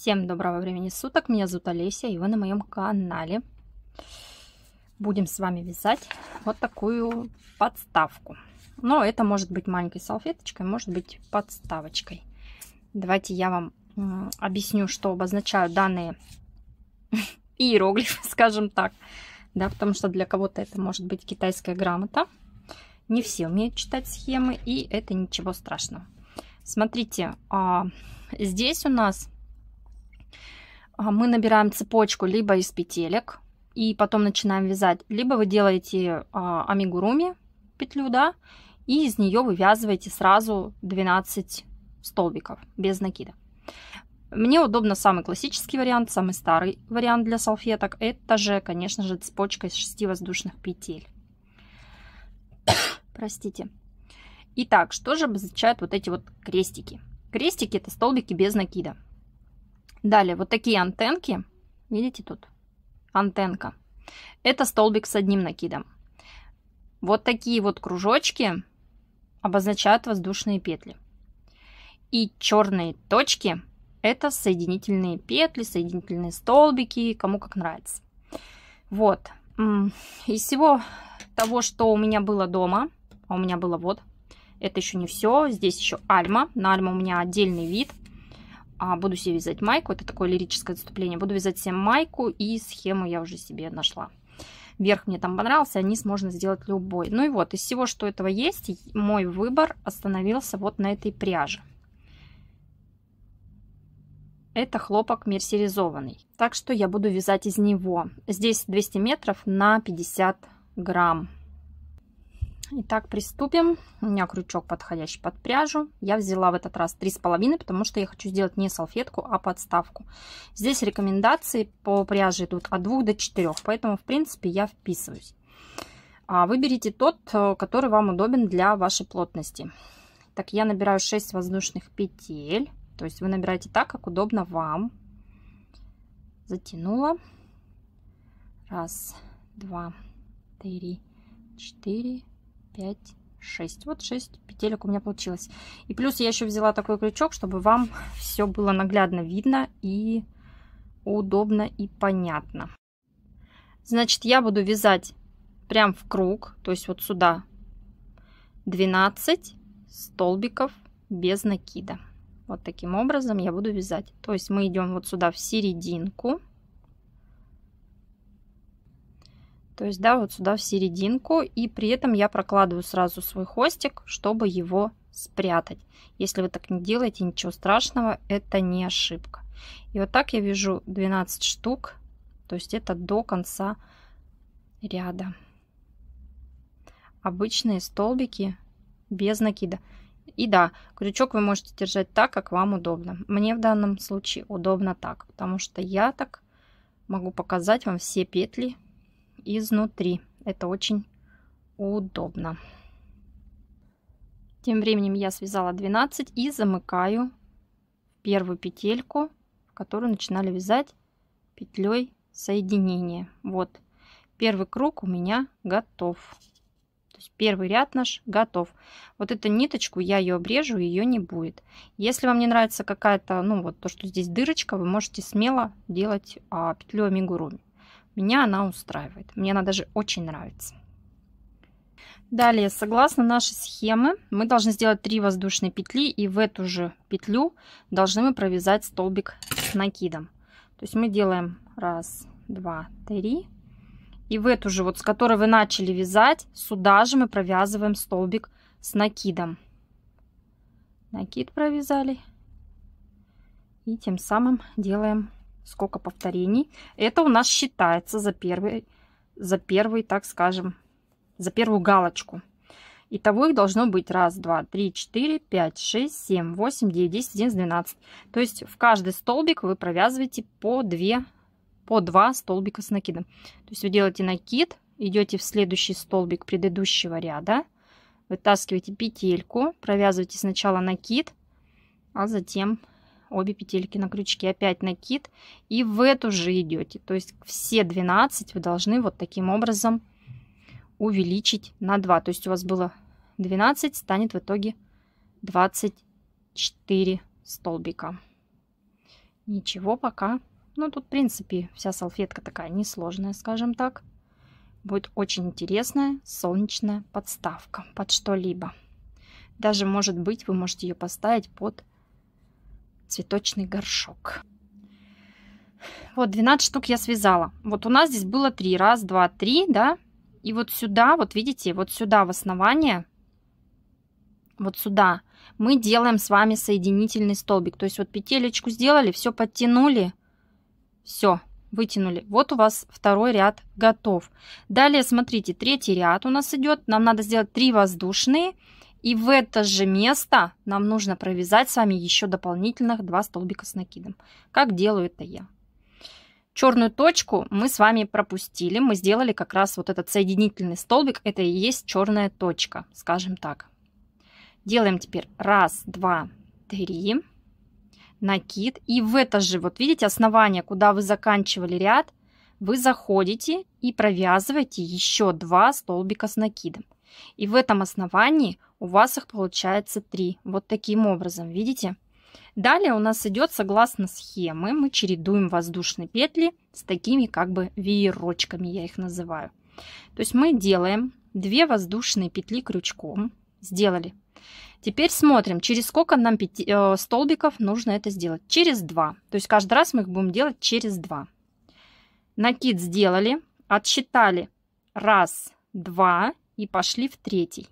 Всем доброго времени суток, меня зовут Олеся, и вы на моем канале. Будем с вами вязать вот такую подставку. Но это может быть маленькой салфеточкой, может быть подставочкой. Давайте я вам объясню, что обозначают данные иероглифы, скажем так. Да, потому что для кого-то это может быть китайская грамота. Не все умеют читать схемы, и это ничего страшного. Смотрите, а, здесь у нас а, мы набираем цепочку либо из петелек и потом начинаем вязать, либо вы делаете а, амигуруми петлю, да, и из нее вывязываете сразу 12 столбиков без накида. Мне удобно самый классический вариант, самый старый вариант для салфеток. Это же, конечно же, цепочка из 6 воздушных петель. Простите. Итак, что же обозначают вот эти вот крестики? Крестики это столбики без накида. Далее, вот такие антенки. Видите тут? Антенка. Это столбик с одним накидом. Вот такие вот кружочки обозначают воздушные петли. И черные точки – это соединительные петли, соединительные столбики, кому как нравится. Вот. Из всего того, что у меня было дома, а у меня было вот, это еще не все. Здесь еще альма. На альма у меня отдельный вид а, буду себе вязать майку, это такое лирическое отступление, буду вязать себе майку и схему я уже себе нашла. Верх мне там понравился, а низ можно сделать любой. Ну и вот, из всего, что этого есть, мой выбор остановился вот на этой пряже. Это хлопок мерсеризованный. Так что я буду вязать из него. Здесь 200 метров на 50 грамм. Итак, приступим. У меня крючок подходящий под пряжу. Я взяла в этот раз 3,5, потому что я хочу сделать не салфетку, а подставку. Здесь рекомендации по пряже идут от 2 до 4, поэтому, в принципе, я вписываюсь. А Выберите тот, э, который вам удобен для вашей плотности. Так, я набираю 6 воздушных петель. То есть вы набираете так, как удобно вам. Затянула. Раз, два, три, четыре, 5, 6. Вот 6 петелек у меня получилось. И плюс я еще взяла такой крючок, чтобы вам все было наглядно видно и удобно и понятно. Значит, я буду вязать прям в круг, то есть вот сюда 12 столбиков без накида. Вот таким образом я буду вязать. То есть мы идем вот сюда в серединку То есть, да, вот сюда в серединку. И при этом я прокладываю сразу свой хвостик, чтобы его спрятать. Если вы так не делаете, ничего страшного, это не ошибка. И вот так я вяжу 12 штук, то есть это до конца ряда. Обычные столбики без накида. И да, крючок вы можете держать так, как вам удобно. Мне в данном случае удобно так, потому что я так могу показать вам все петли изнутри. Это очень удобно. Тем временем я связала 12 и замыкаю первую петельку, в которую начинали вязать петлей соединения. Вот первый круг у меня готов. То есть первый ряд наш готов. Вот эту ниточку я ее обрежу, ее не будет. Если вам не нравится какая-то, ну вот то, что здесь дырочка, вы можете смело делать а, петлю амигуруми. Меня она устраивает. Мне она даже очень нравится. Далее, согласно нашей схемы, мы должны сделать 3 воздушные петли и в эту же петлю должны мы провязать столбик с накидом. То есть мы делаем 1, 2, 3. И в эту же, вот с которой вы начали вязать, сюда же мы провязываем столбик с накидом. Накид провязали. И тем самым делаем сколько повторений. Это у нас считается за первый, за первый, так скажем, за первую галочку. Итого их должно быть 1, 2, 3, 4, 5, 6, 7, 8, 9, 10, 11, 12. То есть в каждый столбик вы провязываете по 2, по 2 столбика с накидом. То есть вы делаете накид, идете в следующий столбик предыдущего ряда, вытаскиваете петельку, провязываете сначала накид, а затем обе петельки на крючке, опять накид и в эту же идете. То есть все 12 вы должны вот таким образом увеличить на 2. То есть у вас было 12, станет в итоге 24 столбика. Ничего пока. Ну тут в принципе вся салфетка такая несложная, скажем так. Будет очень интересная солнечная подставка под что-либо. Даже, может быть, вы можете ее поставить под цветочный горшок. Вот 12 штук я связала. Вот у нас здесь было 3. Раз, два, три, да. И вот сюда, вот видите, вот сюда в основание, вот сюда мы делаем с вами соединительный столбик. То есть вот петелечку сделали, все подтянули, все, вытянули. Вот у вас второй ряд готов. Далее, смотрите, третий ряд у нас идет. Нам надо сделать 3 воздушные, и в это же место нам нужно провязать с вами еще дополнительных 2 столбика с накидом. Как делаю это я. Черную точку мы с вами пропустили. Мы сделали как раз вот этот соединительный столбик. Это и есть черная точка, скажем так. Делаем теперь 1, 2, 3. Накид. И в это же, вот видите, основание, куда вы заканчивали ряд, вы заходите и провязываете еще 2 столбика с накидом. И в этом основании у вас их получается 3. Вот таким образом, видите? Далее у нас идет согласно схемы, мы чередуем воздушные петли с такими как бы веерочками, я их называю. То есть мы делаем 2 воздушные петли крючком, сделали. Теперь смотрим, через сколько нам пяти, э, столбиков нужно это сделать. Через 2. То есть каждый раз мы их будем делать через 2. Накид сделали, отсчитали 1, 2 и пошли в третий.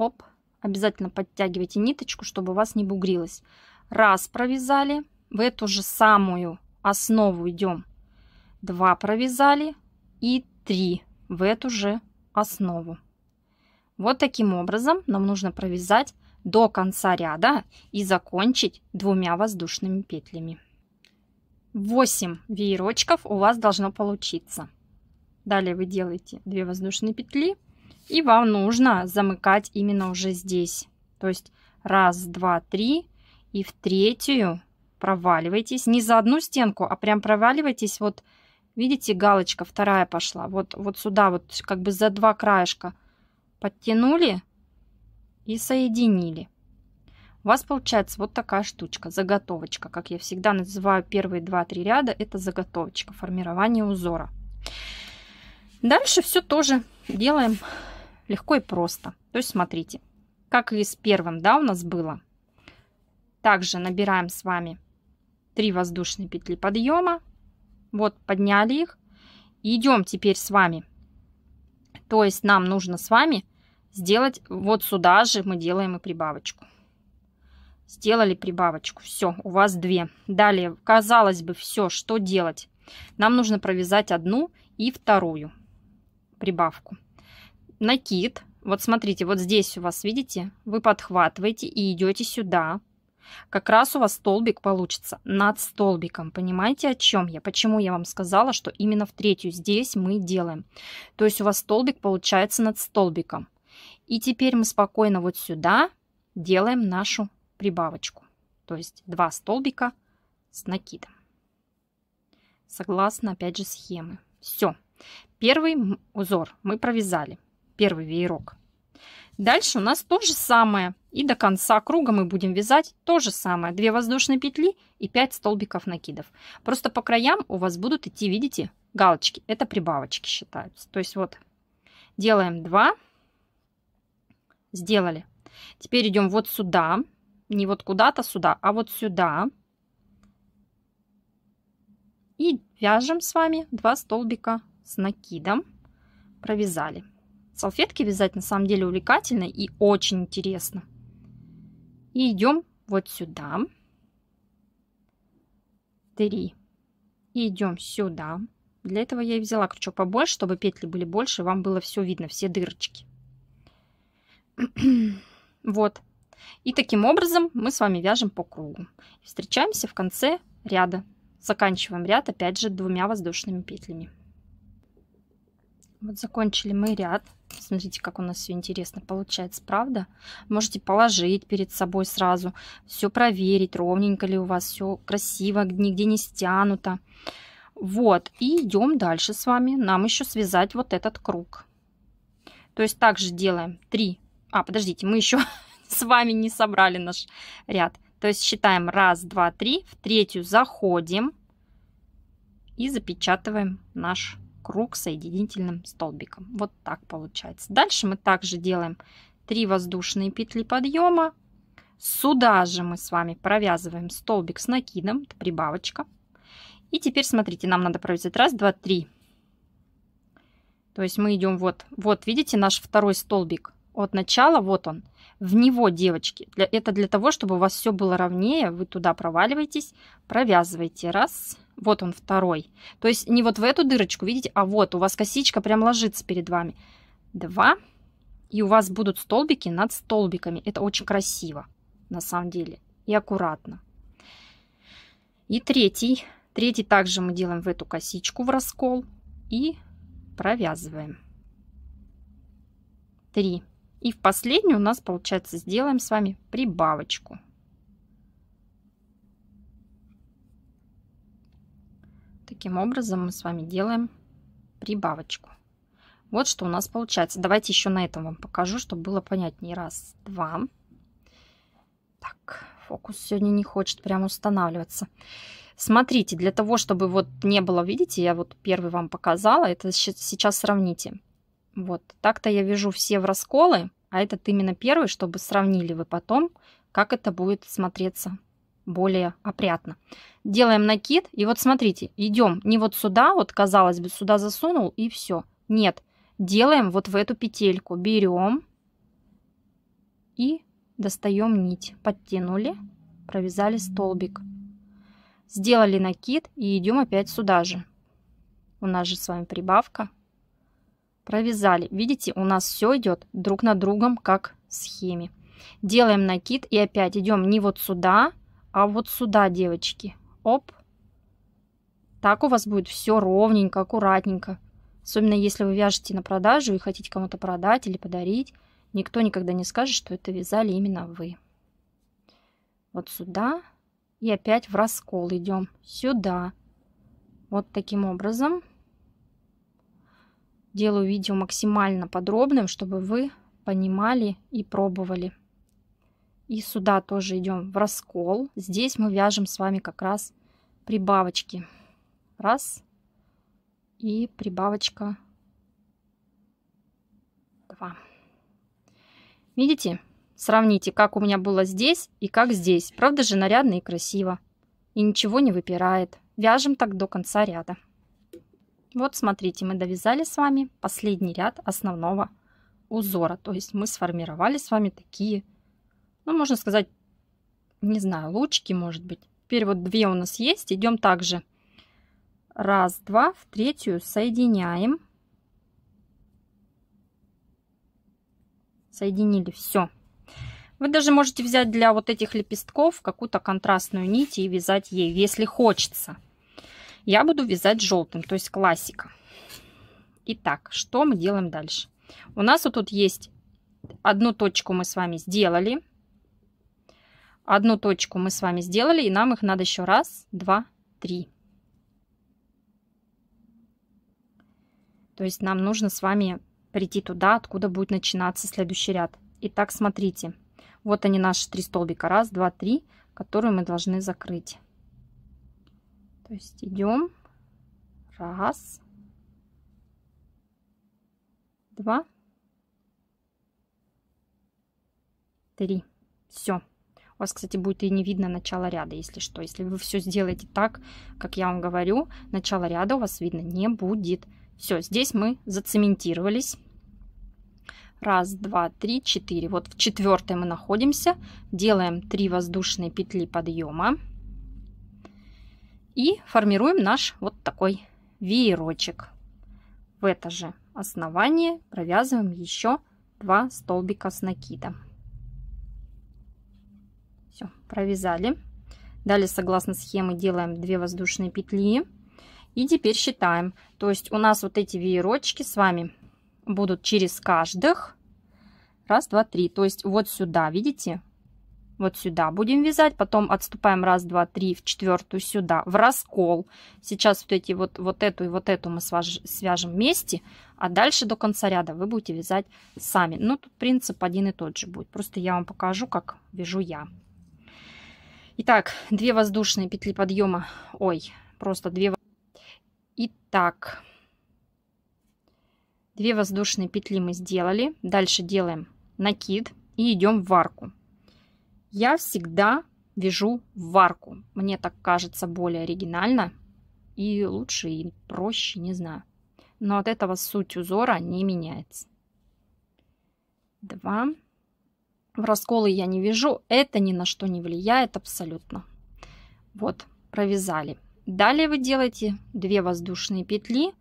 Оп. Обязательно подтягивайте ниточку, чтобы у вас не бугрилось. Раз провязали, в эту же самую основу идем. Два провязали и три в эту же основу. Вот таким образом нам нужно провязать до конца ряда и закончить двумя воздушными петлями. 8 веерочков у вас должно получиться. Далее вы делаете 2 воздушные петли и вам нужно замыкать именно уже здесь. То есть раз, два, три и в третью проваливайтесь Не за одну стенку, а прям проваливайтесь. Вот видите, галочка вторая пошла. Вот, вот сюда, вот как бы за два краешка подтянули и соединили. У вас получается вот такая штучка, заготовочка, как я всегда называю первые два-три ряда, это заготовочка, формирование узора. Дальше все тоже делаем Легко и просто. То есть смотрите, как и с первым, да, у нас было. Также набираем с вами 3 воздушные петли подъема. Вот, подняли их. Идем теперь с вами. То есть нам нужно с вами сделать вот сюда же мы делаем и прибавочку. Сделали прибавочку. Все, у вас две. Далее, казалось бы, все, что делать? Нам нужно провязать одну и вторую прибавку накид. Вот смотрите, вот здесь у вас, видите, вы подхватываете и идете сюда. Как раз у вас столбик получится над столбиком. Понимаете, о чем я? Почему я вам сказала, что именно в третью здесь мы делаем. То есть у вас столбик получается над столбиком. И теперь мы спокойно вот сюда делаем нашу прибавочку. То есть два столбика с накидом. Согласно, опять же, схемы. Все. Первый узор мы провязали первый веерок. Дальше у нас то же самое. И до конца круга мы будем вязать то же самое. 2 воздушные петли и 5 столбиков накидов. Просто по краям у вас будут идти, видите, галочки. Это прибавочки считаются. То есть вот делаем 2. Сделали. Теперь идем вот сюда. Не вот куда-то сюда, а вот сюда. И вяжем с вами 2 столбика с накидом. Провязали салфетки вязать на самом деле увлекательно и очень интересно. И идем вот сюда. Три. И идем сюда. Для этого я и взяла крючок побольше, чтобы петли были больше, вам было все видно, все дырочки. вот. И таким образом мы с вами вяжем по кругу. Встречаемся в конце ряда. Заканчиваем ряд опять же двумя воздушными петлями. Вот закончили мы ряд. Смотрите, как у нас все интересно получается, правда? Можете положить перед собой сразу, все проверить, ровненько ли у вас все красиво, нигде не стянуто. Вот, и идем дальше с вами. Нам еще связать вот этот круг. То есть также делаем 3. А, подождите, мы еще с вами не собрали наш ряд. То есть считаем 1, 2, 3. В третью заходим и запечатываем наш круг соединительным столбиком. Вот так получается. Дальше мы также делаем 3 воздушные петли подъема. Сюда же мы с вами провязываем столбик с накидом, это прибавочка. И теперь смотрите, нам надо провязать 1, 2, 3. То есть мы идем вот, вот видите наш второй столбик от начала, вот он в него, девочки. Для, это для того, чтобы у вас все было ровнее. Вы туда проваливаетесь, провязываете. Раз, вот он второй. То есть не вот в эту дырочку, видите, а вот у вас косичка прям ложится перед вами. Два. И у вас будут столбики над столбиками. Это очень красиво, на самом деле. И аккуратно. И третий. Третий также мы делаем в эту косичку в раскол и провязываем. Три. И в последнюю у нас, получается, сделаем с вами прибавочку. Таким образом мы с вами делаем прибавочку. Вот что у нас получается. Давайте еще на этом вам покажу, чтобы было понятнее. Раз, два. Так, фокус сегодня не хочет прям устанавливаться. Смотрите, для того, чтобы вот не было, видите, я вот первый вам показала, это сейчас сравните. Вот, так-то я вяжу все в расколы, а этот именно первый, чтобы сравнили вы потом, как это будет смотреться более опрятно. Делаем накид, и вот смотрите, идем не вот сюда, вот казалось бы, сюда засунул и все. Нет, делаем вот в эту петельку, берем и достаем нить, подтянули, провязали столбик. Сделали накид и идем опять сюда же. У нас же с вами прибавка провязали. Видите, у нас все идет друг на другом, как в схеме. Делаем накид и опять идем не вот сюда, а вот сюда, девочки. Оп. Так у вас будет все ровненько, аккуратненько. Особенно если вы вяжете на продажу и хотите кому-то продать или подарить. Никто никогда не скажет, что это вязали именно вы. Вот сюда. И опять в раскол идем. Сюда. Вот таким образом Делаю видео максимально подробным, чтобы вы понимали и пробовали. И сюда тоже идем в раскол. Здесь мы вяжем с вами как раз прибавочки. Раз. И прибавочка. Два. Видите? Сравните, как у меня было здесь и как здесь. Правда же нарядно и красиво. И ничего не выпирает. Вяжем так до конца ряда. Вот смотрите, мы довязали с вами последний ряд основного узора. То есть мы сформировали с вами такие, ну, можно сказать, не знаю, лучки, может быть. Теперь вот две у нас есть. Идем также раз, два, в третью соединяем. Соединили все. Вы даже можете взять для вот этих лепестков какую-то контрастную нить и вязать ей, если хочется. Я буду вязать желтым, то есть классика. Итак, что мы делаем дальше? У нас вот тут есть одну точку мы с вами сделали. Одну точку мы с вами сделали, и нам их надо еще раз, два, три. То есть нам нужно с вами прийти туда, откуда будет начинаться следующий ряд. Итак, смотрите. Вот они наши три столбика. Раз, два, три, которые мы должны закрыть. То есть идем. Раз. Два. Три. Все. У вас, кстати, будет и не видно начало ряда, если что. Если вы все сделаете так, как я вам говорю, начало ряда у вас видно не будет. Все, здесь мы зацементировались. Раз, два, три, четыре. Вот в четвертой мы находимся. Делаем три воздушные петли подъема. И формируем наш вот такой веерочек. В это же основание провязываем еще два столбика с накидом. Все, провязали. Далее, согласно схеме, делаем 2 воздушные петли. И теперь считаем. То есть у нас вот эти веерочки с вами будут через каждых. Раз, два, три. То есть вот сюда, видите, вот сюда будем вязать, потом отступаем раз, два, три, в четвертую сюда, в раскол. Сейчас вот эти вот, вот эту и вот эту мы свяжем вместе, а дальше до конца ряда вы будете вязать сами. Ну, тут принцип один и тот же будет, просто я вам покажу, как вяжу я. Итак, две воздушные петли подъема, ой, просто две. Итак, две воздушные петли мы сделали, дальше делаем накид и идем в арку. Я всегда вяжу в варку. Мне так кажется более оригинально и лучше, и проще, не знаю. Но от этого суть узора не меняется. Два. В расколы я не вяжу. Это ни на что не влияет абсолютно. Вот, провязали. Далее вы делаете 2 воздушные петли.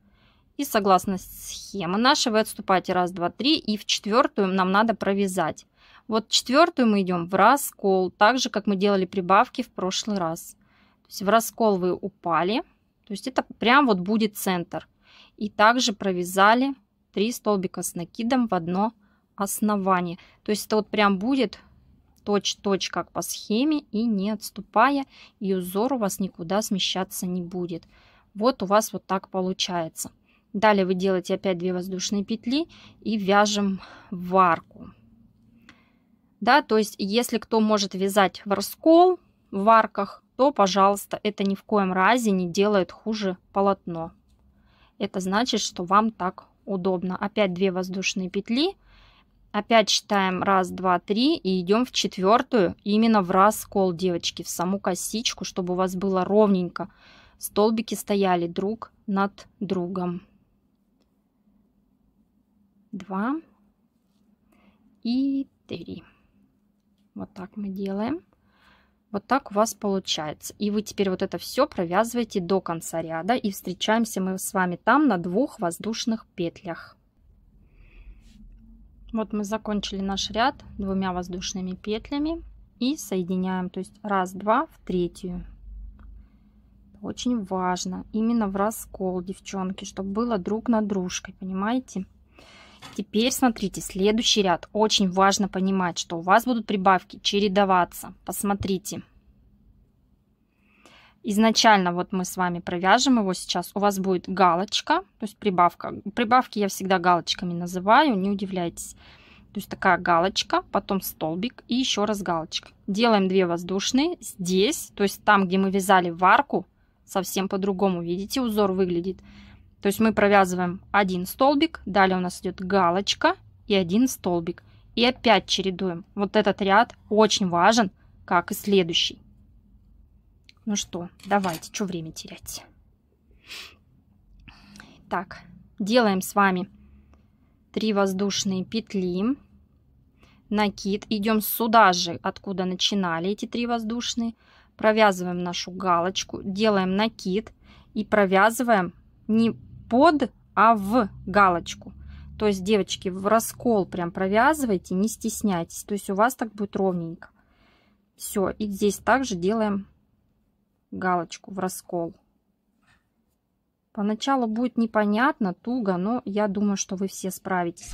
И согласно схемы нашей вы отступаете раз, два, три. И в четвертую нам надо провязать вот четвертую мы идем в раскол, так же, как мы делали прибавки в прошлый раз. То есть в раскол вы упали, то есть это прям вот будет центр. И также провязали 3 столбика с накидом в одно основание. То есть это вот прям будет точь-точь, как по схеме, и не отступая, и узор у вас никуда смещаться не будет. Вот у вас вот так получается. Далее вы делаете опять 2 воздушные петли и вяжем в арку да, то есть если кто может вязать в раскол, в арках, то, пожалуйста, это ни в коем разе не делает хуже полотно. Это значит, что вам так удобно. Опять две воздушные петли, опять считаем раз, два, три и идем в четвертую, именно в раскол, девочки, в саму косичку, чтобы у вас было ровненько. Столбики стояли друг над другом. Два и три. Вот так мы делаем. Вот так у вас получается. И вы теперь вот это все провязываете до конца ряда. И встречаемся мы с вами там на двух воздушных петлях. Вот мы закончили наш ряд двумя воздушными петлями и соединяем, то есть раз, два в третью. Очень важно именно в раскол, девчонки, чтобы было друг над дружкой, понимаете? Теперь смотрите, следующий ряд. Очень важно понимать, что у вас будут прибавки чередоваться. Посмотрите. Изначально вот мы с вами провяжем его сейчас. У вас будет галочка, то есть прибавка. Прибавки я всегда галочками называю, не удивляйтесь. То есть такая галочка, потом столбик и еще раз галочка. Делаем 2 воздушные здесь, то есть там, где мы вязали в арку, совсем по-другому, видите, узор выглядит. То есть мы провязываем один столбик, далее у нас идет галочка и один столбик. И опять чередуем. Вот этот ряд очень важен, как и следующий. Ну что, давайте, что время терять. Так, делаем с вами 3 воздушные петли, накид. Идем сюда же, откуда начинали эти три воздушные. Провязываем нашу галочку, делаем накид и провязываем не под, а в галочку. То есть, девочки, в раскол прям провязывайте, не стесняйтесь. То есть у вас так будет ровненько. Все, и здесь также делаем галочку в раскол. Поначалу будет непонятно, туго, но я думаю, что вы все справитесь.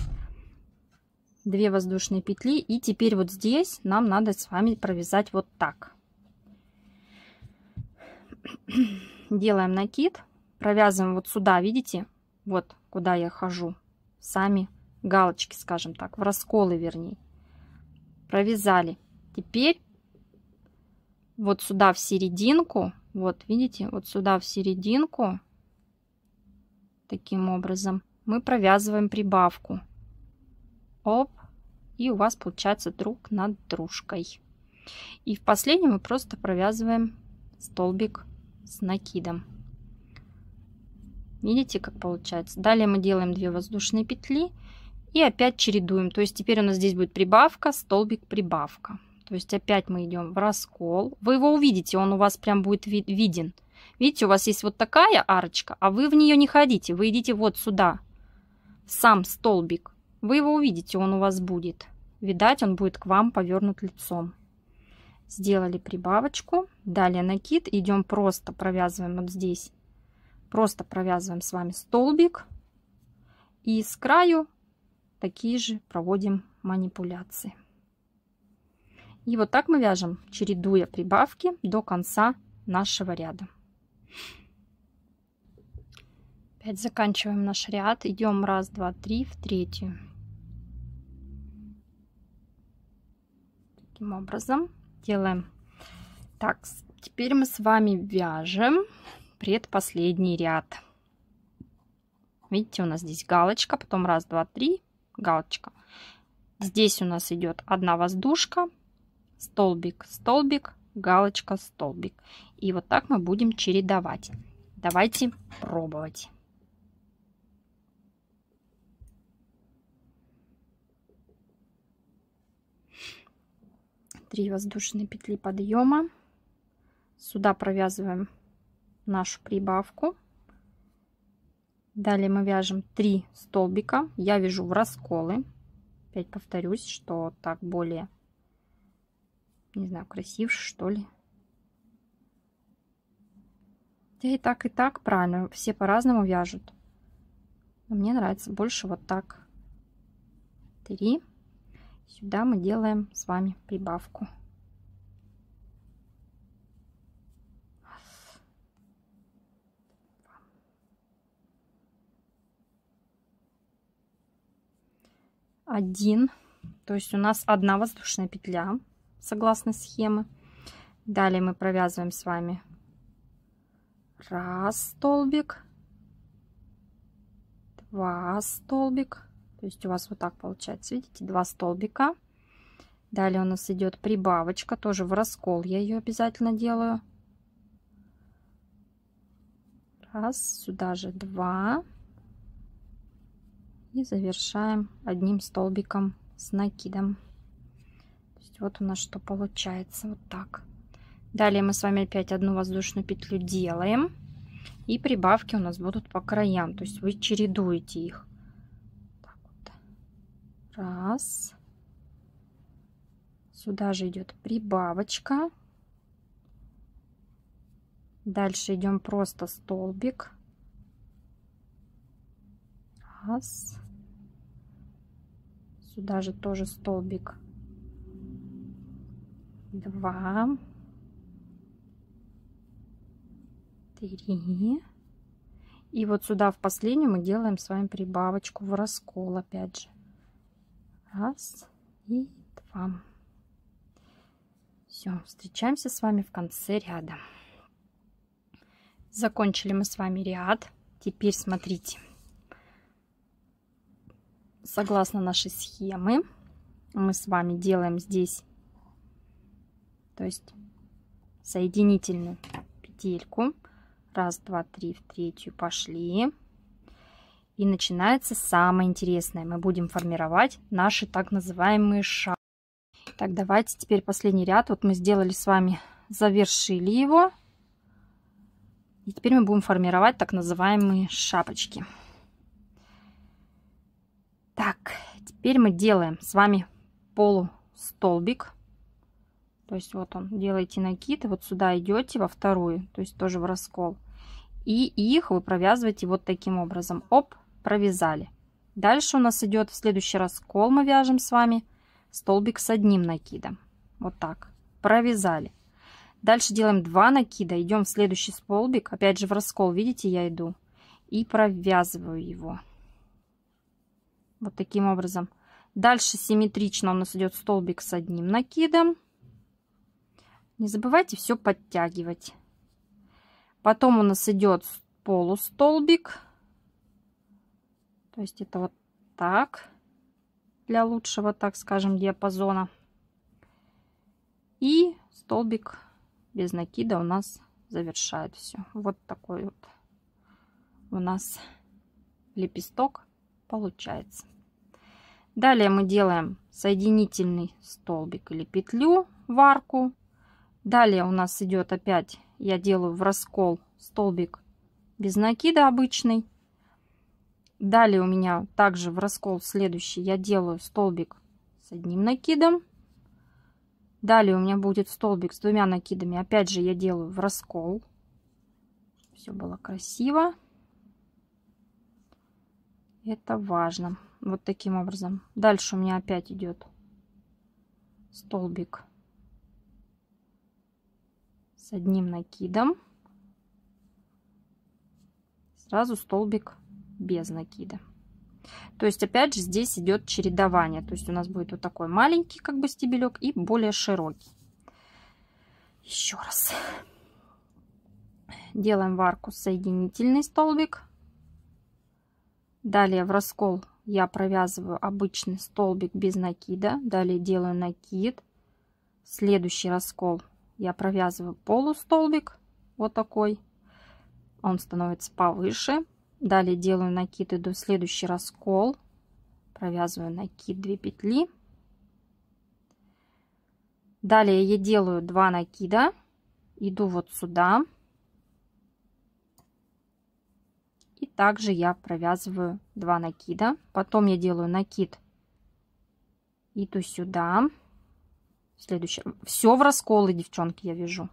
Две воздушные петли. И теперь вот здесь нам надо с вами провязать вот так. Делаем накид провязываем вот сюда, видите, вот куда я хожу, сами галочки, скажем так, в расколы, вернее. Провязали. Теперь вот сюда в серединку, вот видите, вот сюда в серединку, таким образом, мы провязываем прибавку. Оп, и у вас получается друг над дружкой. И в последнем мы просто провязываем столбик с накидом. Видите, как получается? Далее мы делаем 2 воздушные петли и опять чередуем. То есть теперь у нас здесь будет прибавка, столбик, прибавка. То есть опять мы идем в раскол. Вы его увидите, он у вас прям будет виден. Видите, у вас есть вот такая арочка, а вы в нее не ходите. Вы идите вот сюда, сам столбик. Вы его увидите, он у вас будет. Видать, он будет к вам повернут лицом. Сделали прибавочку. Далее накид. Идем просто провязываем вот здесь просто провязываем с вами столбик и с краю такие же проводим манипуляции. И вот так мы вяжем, чередуя прибавки до конца нашего ряда. Опять заканчиваем наш ряд, идем раз, два, три в третью. Таким образом делаем. Так, теперь мы с вами вяжем предпоследний ряд. Видите, у нас здесь галочка, потом раз, два, три, галочка. Здесь у нас идет одна воздушка, столбик, столбик, галочка, столбик. И вот так мы будем чередовать. Давайте пробовать. Три воздушные петли подъема. Сюда провязываем нашу прибавку. Далее мы вяжем 3 столбика. Я вяжу в расколы. Опять повторюсь, что так более, не знаю, красивше, что ли. и так, и так правильно. Все по-разному вяжут. Но мне нравится больше вот так. 3. Сюда мы делаем с вами прибавку. 1 то есть у нас одна воздушная петля согласно схемы далее мы провязываем с вами раз столбик два столбик то есть у вас вот так получается видите два столбика далее у нас идет прибавочка тоже в раскол я ее обязательно делаю раз сюда же два и завершаем одним столбиком с накидом вот у нас что получается вот так далее мы с вами опять одну воздушную петлю делаем и прибавки у нас будут по краям то есть вы чередуете их так вот. раз сюда же идет прибавочка дальше идем просто столбик раз Сюда же тоже столбик. Два. Три. И вот сюда в последнюю мы делаем с вами прибавочку в раскол опять же. Раз и два. Все, встречаемся с вами в конце ряда. Закончили мы с вами ряд. Теперь смотрите, согласно нашей схемы, мы с вами делаем здесь, то есть соединительную петельку. Раз, два, три, в третью пошли. И начинается самое интересное. Мы будем формировать наши так называемые шары. Так, давайте теперь последний ряд. Вот мы сделали с вами, завершили его. И теперь мы будем формировать так называемые шапочки. Так, теперь мы делаем с вами полустолбик. То есть вот он, делаете накид, и вот сюда идете во вторую, то есть тоже в раскол. И их вы провязываете вот таким образом. Оп, провязали. Дальше у нас идет в следующий раскол мы вяжем с вами столбик с одним накидом. Вот так, провязали. Дальше делаем два накида, идем в следующий столбик, опять же в раскол, видите, я иду, и провязываю его. Вот таким образом. Дальше симметрично у нас идет столбик с одним накидом. Не забывайте все подтягивать. Потом у нас идет полустолбик. То есть это вот так. Для лучшего, так скажем, диапазона. И столбик без накида у нас завершает все. Вот такой вот у нас лепесток получается. Далее мы делаем соединительный столбик или петлю в арку. Далее у нас идет опять, я делаю в раскол столбик без накида обычный. Далее у меня также в раскол следующий я делаю столбик с одним накидом. Далее у меня будет столбик с двумя накидами. Опять же я делаю в раскол. Все было красиво. Это важно. Вот таким образом. Дальше у меня опять идет столбик с одним накидом. Сразу столбик без накида. То есть, опять же, здесь идет чередование. То есть у нас будет вот такой маленький как бы стебелек и более широкий. Еще раз. Делаем в арку соединительный столбик Далее в раскол я провязываю обычный столбик без накида. Далее делаю накид. Следующий раскол я провязываю полустолбик. Вот такой. Он становится повыше. Далее делаю накид, иду в следующий раскол. Провязываю накид 2 петли. Далее я делаю 2 накида. Иду вот сюда. И также я провязываю 2 накида. Потом я делаю накид, иду сюда. Следующее. Все в расколы, девчонки, я вяжу.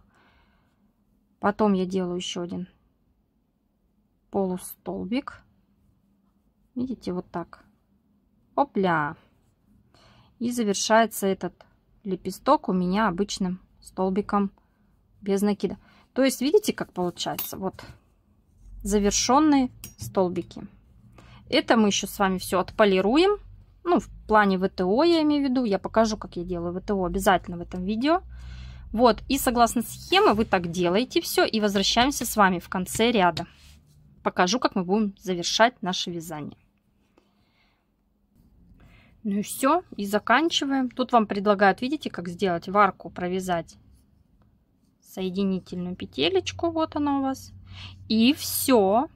Потом я делаю еще один полустолбик. Видите, вот так. Опля. И завершается этот лепесток у меня обычным столбиком без накида. То есть, видите, как получается? Вот завершенные столбики. Это мы еще с вами все отполируем. Ну, в плане ВТО я имею в виду. Я покажу, как я делаю ВТО обязательно в этом видео. Вот, и согласно схеме вы так делаете все и возвращаемся с вами в конце ряда. Покажу, как мы будем завершать наше вязание. Ну и все, и заканчиваем. Тут вам предлагают, видите, как сделать, варку провязать соединительную петелечку, вот она у вас, и все.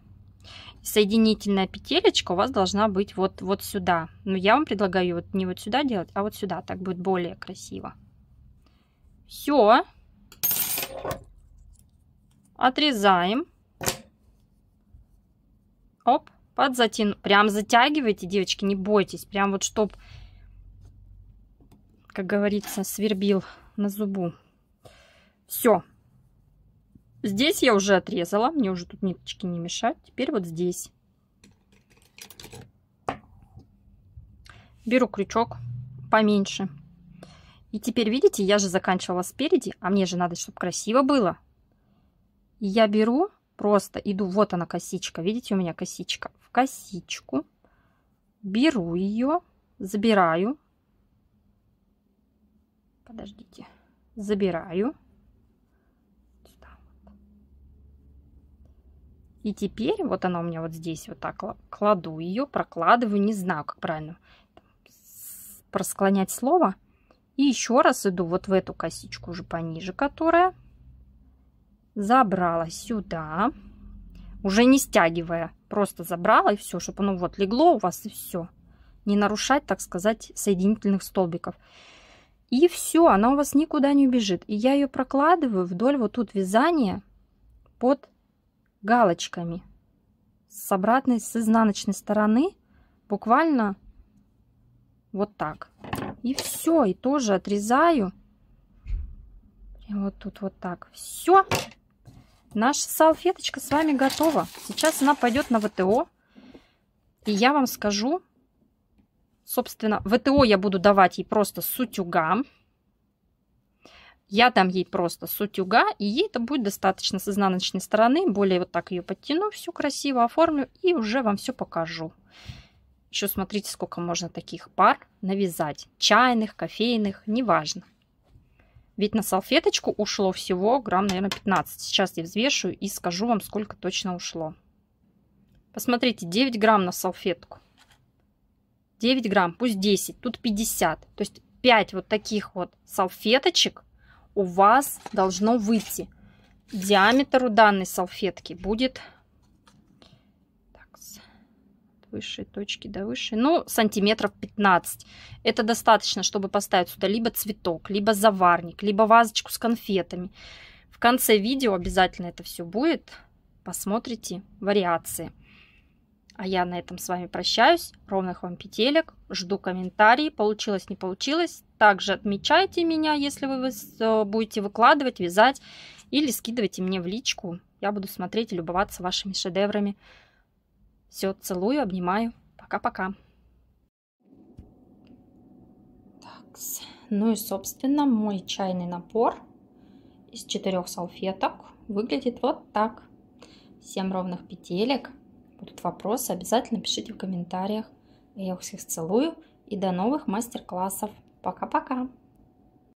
Соединительная петелечка у вас должна быть вот, вот сюда. Но ну, я вам предлагаю вот не вот сюда делать, а вот сюда. Так будет более красиво. Все. Отрезаем. Оп, подзатяну. Прям затягивайте, девочки, не бойтесь. Прям вот чтоб, как говорится, свербил на зубу. Все, Здесь я уже отрезала, мне уже тут ниточки не мешают. Теперь вот здесь. Беру крючок поменьше. И теперь, видите, я же заканчивала спереди, а мне же надо, чтобы красиво было. я беру, просто иду, вот она косичка, видите, у меня косичка. В косичку беру ее, забираю. Подождите. Забираю. И теперь вот она у меня вот здесь вот так кладу ее, прокладываю, не знаю, как правильно просклонять слово. И еще раз иду вот в эту косичку уже пониже, которая забрала сюда, уже не стягивая, просто забрала и все, чтобы оно вот легло у вас и все. Не нарушать, так сказать, соединительных столбиков. И все, она у вас никуда не убежит. И я ее прокладываю вдоль вот тут вязания под галочками. С обратной, с изнаночной стороны буквально вот так. И все, и тоже отрезаю. И вот тут вот так. Все. Наша салфеточка с вами готова. Сейчас она пойдет на ВТО. И я вам скажу, собственно, ВТО я буду давать ей просто с утюгам. Я дам ей просто сутюга, и ей это будет достаточно с изнаночной стороны. Более вот так ее подтяну, все красиво оформлю и уже вам все покажу. Еще смотрите, сколько можно таких пар навязать. Чайных, кофейных, неважно. Ведь на салфеточку ушло всего грамм, наверное, 15. Сейчас я взвешу и скажу вам, сколько точно ушло. Посмотрите, 9 грамм на салфетку. 9 грамм, пусть 10, тут 50. То есть 5 вот таких вот салфеточек у вас должно выйти. Диаметр у данной салфетки будет так, высшей точки до высшей, ну, сантиметров 15. Это достаточно, чтобы поставить сюда либо цветок, либо заварник, либо вазочку с конфетами. В конце видео обязательно это все будет. Посмотрите вариации. А я на этом с вами прощаюсь. Ровных вам петелек. Жду комментарии. Получилось, не получилось. Также отмечайте меня, если вы э, будете выкладывать, вязать или скидывайте мне в личку. Я буду смотреть и любоваться вашими шедеврами. Все, целую, обнимаю. Пока-пока. Ну и, собственно, мой чайный напор из четырех салфеток выглядит вот так. 7 ровных петелек. Будут вопросы, обязательно пишите в комментариях. Я их всех целую и до новых мастер-классов. Пока-пока!